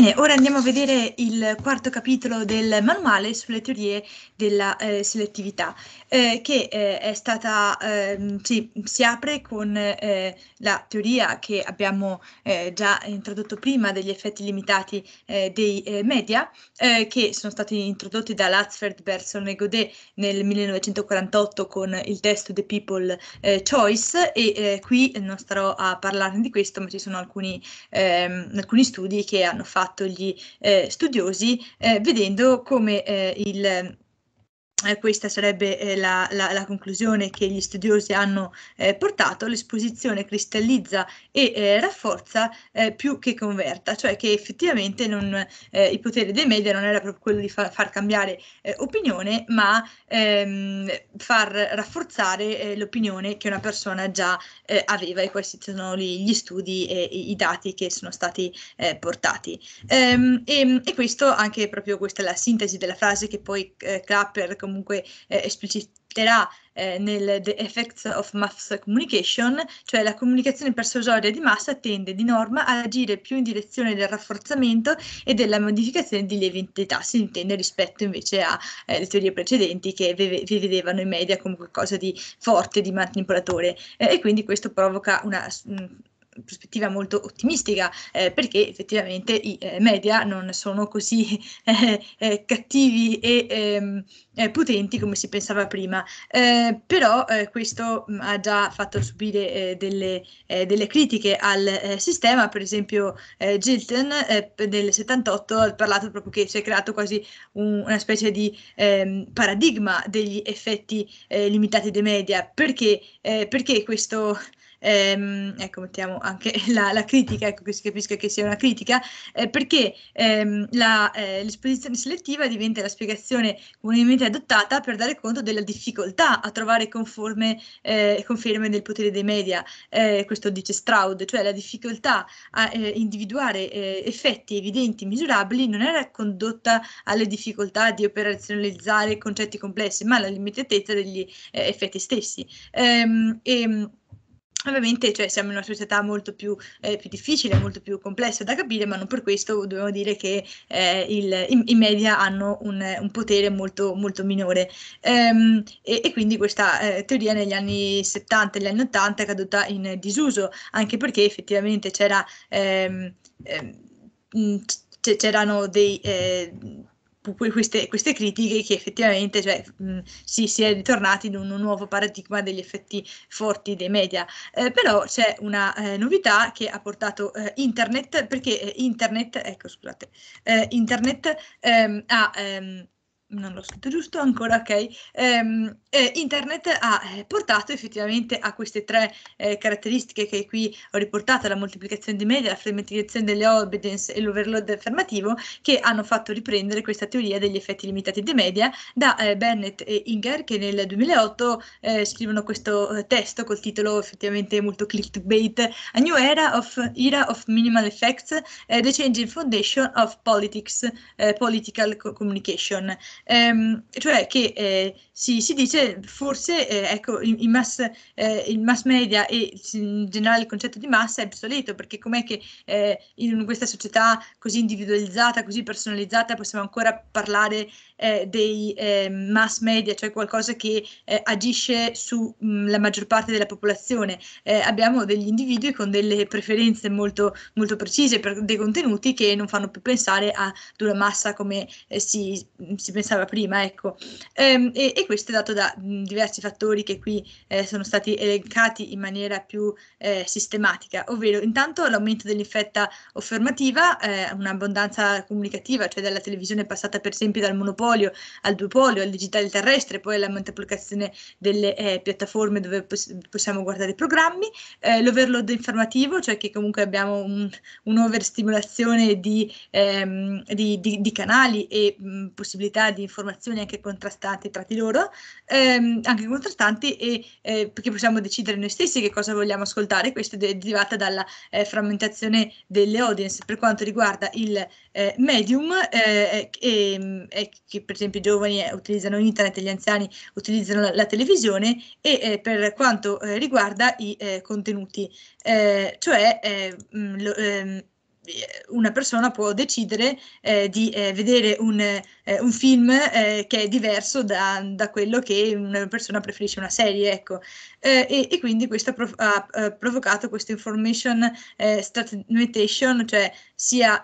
Bene, ora andiamo a vedere il quarto capitolo del manuale sulle teorie della eh, selettività, eh, che eh, è stata, ehm, sì, si apre con eh, la teoria che abbiamo eh, già introdotto prima degli effetti limitati eh, dei media, che sono stati introdotti da Latzfeld, Berson e Godet nel 1948 con il testo The People Choice e qui non starò a parlarne di questo, ma ci sono alcuni, ehm, alcuni studi che hanno fatto fatto gli eh, studiosi eh, vedendo come eh, il eh, questa sarebbe eh, la, la, la, conclusione che gli studiosi hanno eh, portato, l'esposizione cristallizza e eh, rafforza eh, più che converta, cioè che effettivamente non, eh, il potere dei media non era proprio quello di fa, far cambiare opinione, ma ehm, far rafforzare l'opinione che una persona già aveva e questi sono gli, gli studi e i dati che sono stati portati. Ehm, e, e, questo anche proprio questa è la sintesi della frase che poi Clapper comunque eh, espliciterà eh, nel The Effects of Mass Communication, cioè la comunicazione persuasoria di massa tende di norma ad agire più in direzione del rafforzamento e della modificazione di lieve entità, si intende rispetto invece alle eh, teorie precedenti che vi, vedevano i media come qualcosa di forte, di manipolatore eh, e quindi questo provoca una, mm, prospettiva molto ottimistica eh, perché effettivamente i eh, media non sono così eh, eh, cattivi e ehm, eh, potenti come si pensava prima eh, però questo mh, mm, ha già fatto subire delle, delle, critiche al sistema per esempio eh, Gilton nel 78 ha parlato proprio che si è creato quasi un, una specie di ehm, paradigma degli effetti limitati dei media perché, perché questo ehm, ecco mettiamo anche la, la, critica, ecco che si capisca che sia una critica, eh, perché ehm, la, eh, l'esposizione selettiva diventa la spiegazione comunemente adottata per dare conto della difficoltà a trovare conforme, eh, conferme del potere dei media, eh, questo dice Stroud, cioè la difficoltà a eh, individuare eh, effetti evidenti, misurabili, non era condotta alle difficoltà di operazionalizzare concetti complessi, ma alla limitatezza degli effetti stessi. Ehm, e, Ovviamente cioè, siamo in una società molto più, eh, più, difficile, molto più complessa da capire, ma non per questo dobbiamo dire che eh, il, i, i, media hanno un, un potere molto, molto minore. Ehm, e, e, quindi questa eh, teoria negli anni 70 e negli anni 80 è caduta in disuso, anche perché effettivamente c'era... Ehm, ehm, c'erano dei, eh, queste, queste, critiche che effettivamente cioè, mh, si, si, è ritornati in un, un, nuovo paradigma degli effetti forti dei media. Eh, però c'è una eh, novità che ha portato eh, internet, perché eh, internet, ecco scusate, eh, internet ehm, ha... Ehm, non l'ho scritto giusto ancora, ok, ehm, eh, internet ha eh, portato effettivamente a queste tre eh, caratteristiche che qui ho riportato, la moltiplicazione di media, la frammentazione delle obedience e l'overload affermativo, che hanno fatto riprendere questa teoria degli effetti limitati di media da eh, Bennett e Inger che nel 2008 eh, scrivono questo eh, testo col titolo effettivamente molto clickbait, A New Era of, Era of Minimal Effects, The Changing Foundation of Politics, Political Communication ehm, cioè che eh, si, si, dice forse eh, ecco, il, mass, eh, mass, media e in generale il concetto di massa è obsoleto perché com'è che eh, in questa società così individualizzata, così personalizzata possiamo ancora parlare eh, dei eh, mass media, cioè qualcosa che eh, agisce sulla mm, maggior parte della popolazione. Eh, abbiamo degli individui con delle preferenze molto, molto precise per dei contenuti che non fanno più pensare ad una massa come eh, si, mm, si, pensava prima. Ecco. Ehm, e, e, questo è dato da mh, mm, diversi fattori che qui sono stati elencati in maniera più sistematica, ovvero intanto l'aumento dell'infetta offermativa, un'abbondanza comunicativa, cioè della televisione passata per esempio dal monopolio monopolio al duopolio, al digitale terrestre, poi alla moltiplicazione delle eh, piattaforme dove poss- possiamo guardare i programmi, eh, l'overload informativo, cioè che comunque abbiamo un, un'overstimolazione di, ehm, di, di, di, canali e mh, mm, possibilità di informazioni anche contrastanti tra di loro, ehm, anche contrastanti e eh, perché possiamo decidere noi stessi che cosa vogliamo ascoltare, questo è derivata dalla eh, frammentazione delle audience. Per quanto riguarda il eh, medium eh, eh e, mm, e, eh, che per esempio i giovani eh, utilizzano internet, e gli anziani utilizzano la, la televisione e eh, per quanto riguarda i contenuti, cioè mm, lo, ehm, una persona può decidere di vedere un, un film che è diverso da, da, quello che una persona preferisce una serie, ecco. E, e, quindi questo ha, prov- ha provocato questa information eh, stratification, cioè sia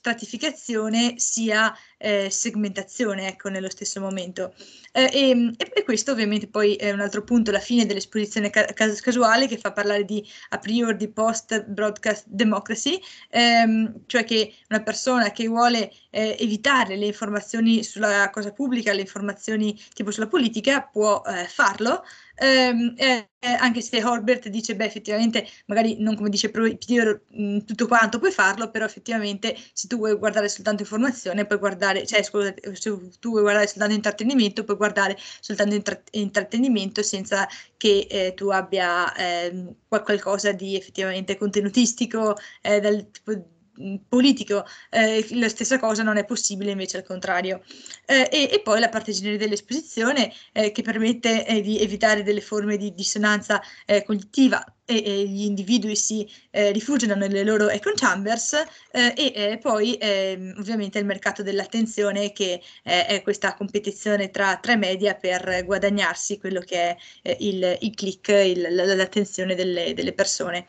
stratificazione sia eh, segmentazione ecco, nello stesso momento. Eh, ehm, e, e, questo ovviamente poi è un altro punto, la fine dell'esposizione ca- casuale che fa parlare di a priori di post-broadcast democracy, ehm, cioè che una persona che vuole eh, evitare le informazioni sulla cosa pubblica, le informazioni tipo sulla politica, può eh, farlo ehm, eh, anche se Horbert dice, beh, effettivamente, magari non come dice Piero tutto quanto, puoi farlo, però effettivamente se tu vuoi guardare soltanto informazione, puoi guardare, cioè scusa, se tu vuoi guardare soltanto intrattenimento, puoi guardare soltanto intratt- intrattenimento senza che eh, tu abbia eh, qualcosa di effettivamente contenutistico, eh, dal tipo Mm, politico. Eh, la stessa cosa non è possibile invece al contrario. Eh, e, e, poi la parte genere dell'esposizione eh, che permette eh, di evitare delle forme di dissonanza eh, cognitiva e, e, gli individui si eh, rifugiano nelle loro echo chambers e poi ehm, ovviamente il mercato dell'attenzione che è questa competizione tra tre media per guadagnarsi quello che è il, il click, il, l'attenzione delle, delle persone.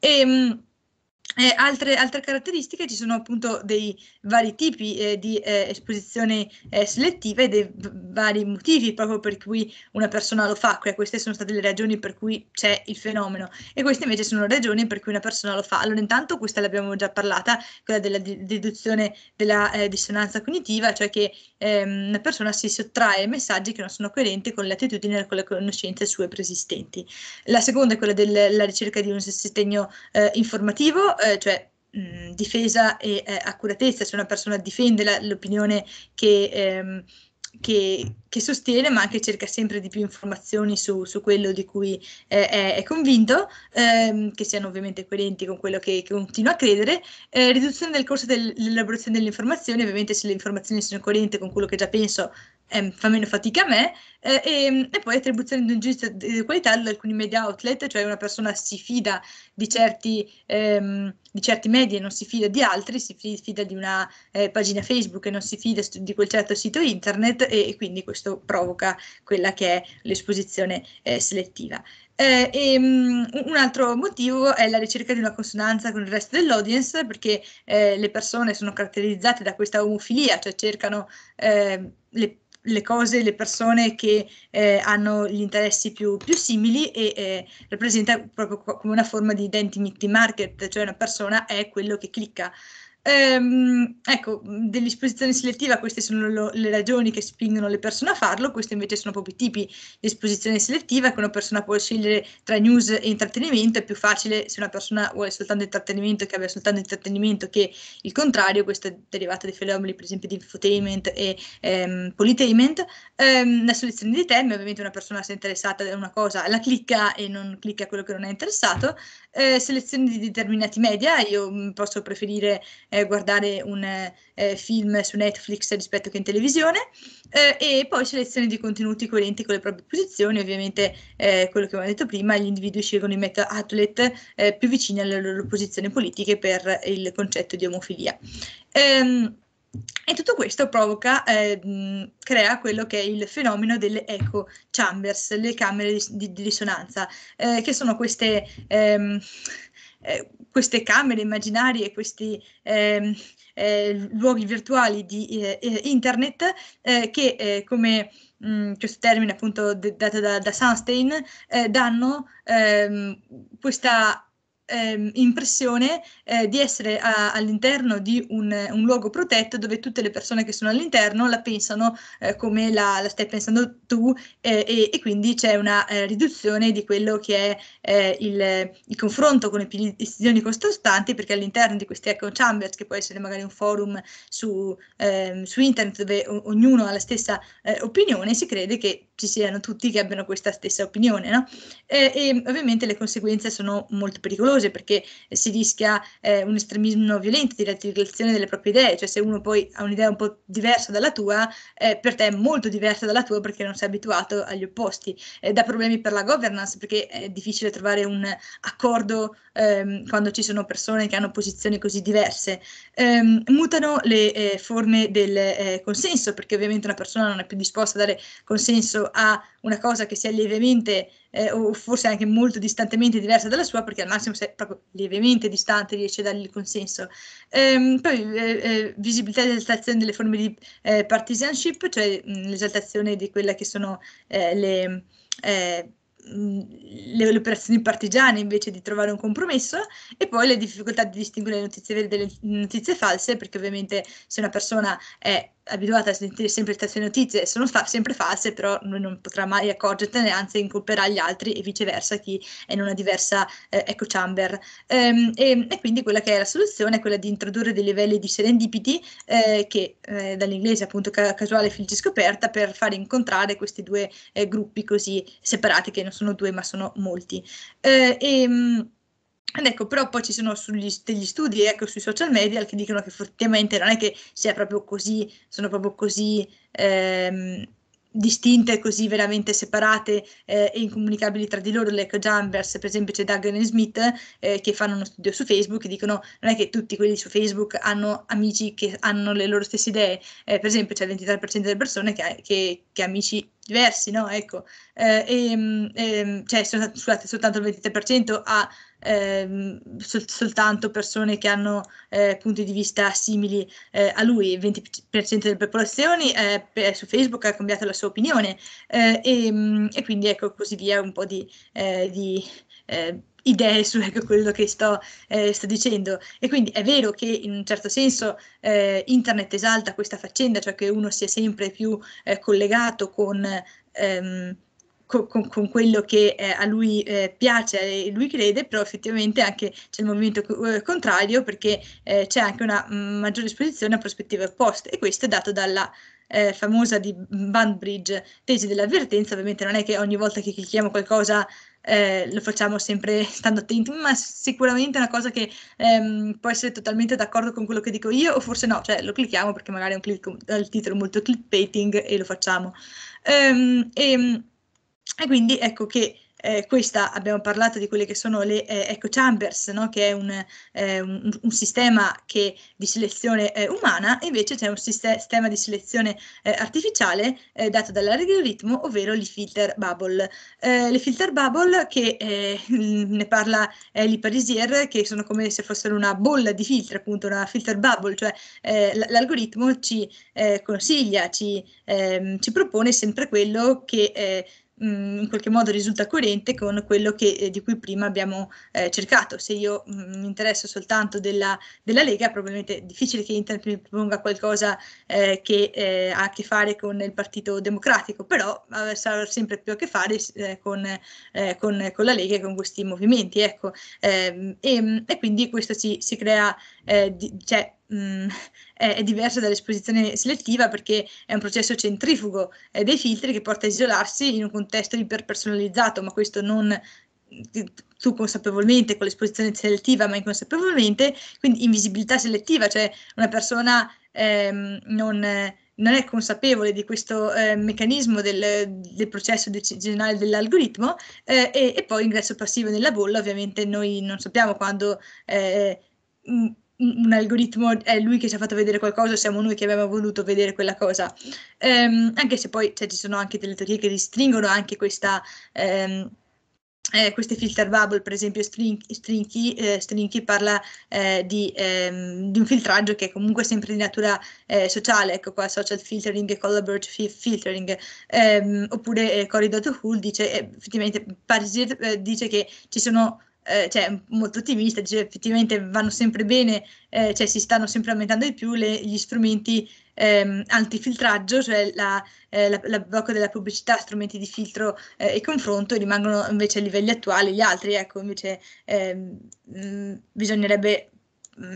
E, ehm, eh, altre, altre, caratteristiche ci sono appunto dei vari tipi eh, di eh, esposizione eh, selettiva e dei vari motivi proprio per cui una persona lo fa, queste sono state le ragioni per cui c'è il fenomeno e queste invece sono le ragioni per cui una persona lo fa. Allora intanto questa l'abbiamo già parlata, quella della deduzione della eh, dissonanza cognitiva, cioè che ehm, una persona si sottrae ai messaggi che non sono coerenti con le attitudini e con le conoscenze sue preesistenti. La seconda è quella della ricerca di un sostegno eh, informativo, eh, cioè, mh, mm, difesa e eh, accuratezza, se cioè una persona difende la, l'opinione che, ehm, che, che, sostiene, ma anche cerca sempre di più informazioni su, su quello di cui eh, è, è, convinto, ehm, che siano ovviamente coerenti con quello che, che continua a credere, eh, riduzione del corso del, dell'elaborazione delle informazioni, ovviamente se le informazioni sono coerenti con quello che già penso eh, fa meno fatica a me, eh, e, e, poi attribuzione di un giudizio di qualità ad alcuni media outlet, cioè una persona si fida di certi, ehm, di certi media e non si fida di altri, si fida di una eh, pagina Facebook e non si fida di quel certo sito internet e, e quindi questo provoca quella che è l'esposizione eh, selettiva. Eh, e, um, un altro motivo è la ricerca di una consonanza con il resto dell'audience, perché eh, le persone sono caratterizzate da questa omofilia, cioè cercano eh, le le cose, le persone che eh, hanno gli interessi più, più simili e eh, rappresenta proprio come una forma di identity market, cioè una persona è quello che clicca Ehm, ecco, dell'esposizione selettiva, queste sono lo, le ragioni che spingono le persone a farlo, questi invece sono proprio i tipi di esposizione selettiva che una persona può scegliere tra news e intrattenimento, è più facile se una persona vuole soltanto intrattenimento che abbia soltanto intrattenimento che il contrario, questo è derivato dai fenomeni per esempio di infotainment e ehm, polytainment, ehm, la selezione di temi, ovviamente una persona se è interessata a una cosa la clicca e non clicca quello che non è interessato, eh, selezione di determinati media. Io mm, posso preferire eh, guardare un eh, eh, film su Netflix rispetto che in televisione eh, e poi selezione di contenuti coerenti con le proprie posizioni. Ovviamente eh, quello che avevo detto prima, gli individui scelgono i meta outlet più vicini alle loro posizioni politiche per il concetto di omofilia. Ehm, e tutto questo provoca, eh, crea quello che è il fenomeno delle echo chambers, le camere di, di risonanza, eh, che sono queste, ehm, eh, queste camere immaginarie, questi ehm, eh, luoghi virtuali di eh, eh, internet che come mm, questo termine appunto dato da, da Sunstein danno ehm, questa ehm, impressione eh, di essere a, all'interno di un, un, luogo protetto dove tutte le persone che sono all'interno la pensano eh, come la, la, stai pensando tu eh, e, e, quindi c'è una eh, riduzione di quello che è eh, il, il, confronto con le decisioni costostanti perché all'interno di questi echo chambers che può essere magari un forum su, ehm, su internet dove o, ognuno ha la stessa eh, opinione si crede che ci siano tutti che abbiano questa stessa opinione no? e ovviamente le conseguenze sono molto pericolose pericolose perché si rischia eh, un estremismo violento di radicazione delle proprie idee, cioè se uno poi ha un'idea un po' diversa dalla tua, eh, per te è molto diversa dalla tua perché non sei abituato agli opposti, eh, dà problemi per la governance perché è difficile trovare un accordo ehm, quando ci sono persone che hanno posizioni così diverse, ehm, mutano le eh, forme del eh, consenso perché ovviamente una persona non è più disposta a dare consenso a una cosa che sia lievemente eh, o forse anche molto distantemente diversa dalla sua, perché al massimo se proprio lievemente distante riesce a dargli il consenso. Ehm, poi eh, eh visibilità e esaltazione delle forme di eh, partisanship, cioè mh, mm, l'esaltazione di quelle che sono eh, eh, mm, le le, operazioni partigiane invece di trovare un compromesso e poi le difficoltà di distinguere le notizie vere dalle notizie false perché ovviamente se una persona è abituata a sentire sempre le notizie, sono fa- sempre false, però lui non potrà mai accorgertene, anzi incolperà gli altri e viceversa chi è in una diversa eh, echo chamber. Ehm, e, e, quindi quella che è la soluzione è quella di introdurre dei livelli di serendipity, eh, che eh, dall'inglese appunto ca- casuale filci scoperta, per far incontrare questi due eh, gruppi così separati, che non sono due ma sono molti. Eh, ehm, ed ecco, però poi ci sono sugli, degli studi ecco, sui social media che dicono che effettivamente non è che sia proprio così, sono proprio così ehm, distinte, così veramente separate eh, e incomunicabili tra di loro le Jambers, per esempio c'è Duggan e Smith eh, che fanno uno studio su Facebook e dicono non è che tutti quelli su Facebook hanno amici che hanno le loro stesse idee, eh, per esempio c'è il 23% delle persone che ha, che, che ha amici diversi, no? Ecco, eh, e, ehm, e, ehm, cioè, scusate, soltanto il 23% ha eh, sol- soltanto persone che hanno eh, punti di vista simili eh, a lui, il 20% delle popolazioni eh, su Facebook ha cambiato la sua opinione e, eh, ehm, e, quindi ecco così via un po' di, Eh, di eh, idee su quello che sto, eh, sto, dicendo. E quindi è vero che in un certo senso eh, internet esalta questa faccenda, cioè che uno sia sempre più eh, collegato con, ehm, con, con, quello che eh, a lui eh, piace e lui crede, però effettivamente anche c'è il movimento eh, contrario perché c'è anche una mm, maggiore esposizione a prospettive opposte e questo è dato dalla eh, famosa di Bandbridge, tesi dell'avvertenza, ovviamente non è che ogni volta che clicchiamo qualcosa eh, lo facciamo sempre stando attenti, ma sicuramente è una cosa che ehm, può essere totalmente d'accordo con quello che dico io, o forse no, cioè lo clicchiamo perché magari è un click dal titolo molto clickbaiting e lo facciamo. Ehm, e, ehm, e, quindi ecco che eh, questa abbiamo parlato di quelle che sono le eh, echo chambers, no? che è un, eh, un, un, sistema che, di selezione eh, umana, invece c'è un sistema di selezione eh, artificiale eh, dato dall'algoritmo, ovvero le filter bubble. le filter bubble che ne parla Eli Parisier, che sono come se fossero una bolla di filtri, appunto una filter bubble, cioè l'algoritmo ci consiglia, ci, ehm, ci propone sempre quello che Mm, in qualche modo risulta coerente con quello che, eh, di cui prima abbiamo eh, cercato. Se io mh, mm, mi interesso soltanto della, della, Lega, probabilmente è difficile che Internet mi proponga qualcosa eh, che eh, ha a che fare con il Partito Democratico, però eh, sarà sempre più a che fare eh, con, con, con, la Lega e con questi movimenti. Ecco. Ehm, e, mm, e, quindi questo si, si crea eh, di, cioè, mh, mm, è, è, diversa dall'esposizione selettiva perché è un processo centrifugo eh, dei filtri che porta a isolarsi in un contesto iperpersonalizzato, ma questo non mm, tu consapevolmente con l'esposizione selettiva ma inconsapevolmente, quindi invisibilità selettiva, cioè una persona ehm, non, non, è consapevole di questo eh, meccanismo del, del, processo decisionale dell'algoritmo eh, e, e, poi ingresso passivo nella bolla, ovviamente noi non sappiamo quando... Mh, eh, mm, un algoritmo è lui che ci ha fatto vedere qualcosa, siamo noi che abbiamo voluto vedere quella cosa. Ehm, anche se poi cioè, ci sono anche delle teorie che ristringono anche questa, ehm, eh, queste filter bubble, per esempio Strinky, Strinky, eh, Strinky parla eh, di, ehm, di, un filtraggio che è comunque sempre di natura eh, sociale, ecco qua social filtering e collaborative filtering, ehm, oppure eh, Cory.hull dice, eh, effettivamente, Paris eh, dice che ci sono eh, cioè, molto ottimista, dice effettivamente vanno sempre bene, eh, cioè si stanno sempre aumentando di più le, gli strumenti ehm, antifiltraggio, cioè la, eh, la, la, blocco della pubblicità, strumenti di filtro eh, e confronto, rimangono invece a livelli attuali gli altri, ecco, invece ehm, mh, mm, bisognerebbe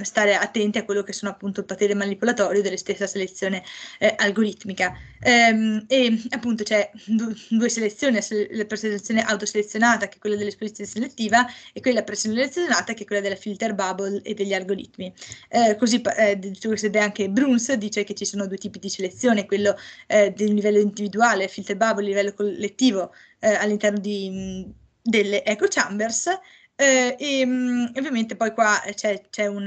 stare attenti a quello che sono appunto potere manipolatorio delle stesse selezioni eh, algoritmica. Ehm, e appunto c'è du- due selezioni, la preselezione autoselezionata che è quella dell'esposizione selettiva e quella preselezionata che è quella della filter bubble e degli algoritmi. Eh, così eh, succede anche Bruns, dice che ci sono due tipi di selezione, quello eh, del livello individuale, filter bubble, livello collettivo eh, all'interno di, mh, delle echo chambers eh, e um, ovviamente poi qua eh, c'è, c'è un,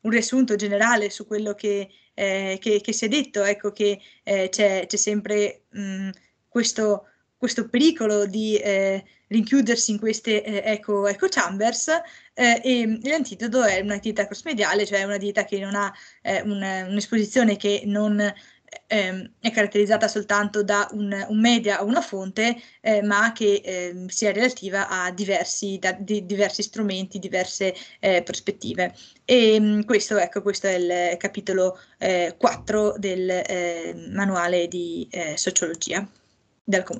un, riassunto generale su quello che, eh, che, che si è detto, ecco che eh, c'è, c'è, sempre mh, mm, questo, questo, pericolo di eh, rinchiudersi in queste eh, eco, eco chambers mm, e l'antidoto è un'attività dieta crossmediale, cioè una dieta che non ha un, un'esposizione che non ehm, è caratterizzata soltanto da un, un media o una fonte, eh, ma che eh, sia relativa a diversi, da, di, diversi strumenti, diverse eh, prospettive. E ehm, questo, ecco, questo è il eh, capitolo 4 eh, del eh, manuale di sociologia del comune.